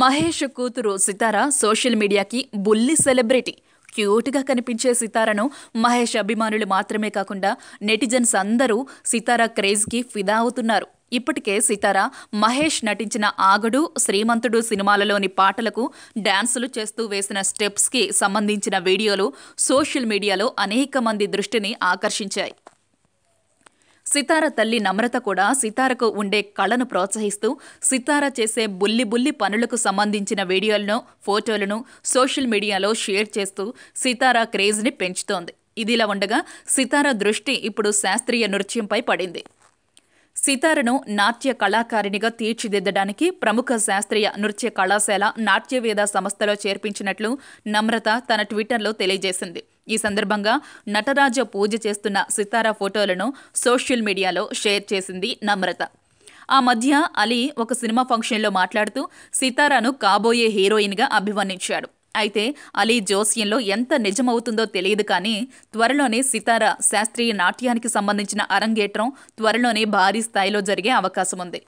మహేష్ కూతురు సితార సోషల్ మీడియాకి బుల్లి సెలబ్రిటీ క్యూట్గా కనిపించే సితారను మహేష్ అభిమానులు మాత్రమే కాకుండా నెటిజన్స్ అందరూ సితార క్రేజ్కి ఫిదా అవుతున్నారు ఇప్పటికే సితార మహేష్ నటించిన ఆగడు శ్రీమంతుడు సినిమాలలోని పాటలకు డ్యాన్సులు చేస్తూ వేసిన స్టెప్స్కి సంబంధించిన వీడియోలు సోషల్ మీడియాలో అనేక మంది దృష్టిని ఆకర్షించాయి సితార తల్లి నమ్రత కూడా సితారకు ఉండే కళను ప్రోత్సహిస్తూ సితార చేసే బుల్లి బుల్లి పనులకు సంబంధించిన వీడియోలను ఫోటోలను సోషల్ మీడియాలో షేర్ చేస్తూ సితార క్రేజ్ని పెంచుతోంది ఇదిలా ఉండగా సితార దృష్టి ఇప్పుడు శాస్త్రీయ నృత్యంపై పడింది సితారను నాట్య కళాకారిణిగా తీర్చిదిద్దడానికి ప్రముఖ శాస్త్రీయ నృత్య కళాశాల నాట్యవేద సంస్థలో చేర్పించినట్లు నమ్రత తన ట్విట్టర్లో తెలియజేసింది ఈ సందర్భంగా నటరాజ పూజ చేస్తున్న సితారా ఫోటోలను సోషల్ మీడియాలో షేర్ చేసింది నమ్రత ఆ మధ్య అలీ ఒక సినిమా ఫంక్షన్లో మాట్లాడుతూ సితారాను కాబోయే హీరోయిన్గా అభివర్ణించాడు అయితే అలీ జోస్యంలో ఎంత నిజమవుతుందో తెలియదు కానీ త్వరలోనే సితార శాస్త్రీయ నాట్యానికి సంబంధించిన అరంగేట్రం త్వరలోనే భారీ స్థాయిలో జరిగే అవకాశం ఉంది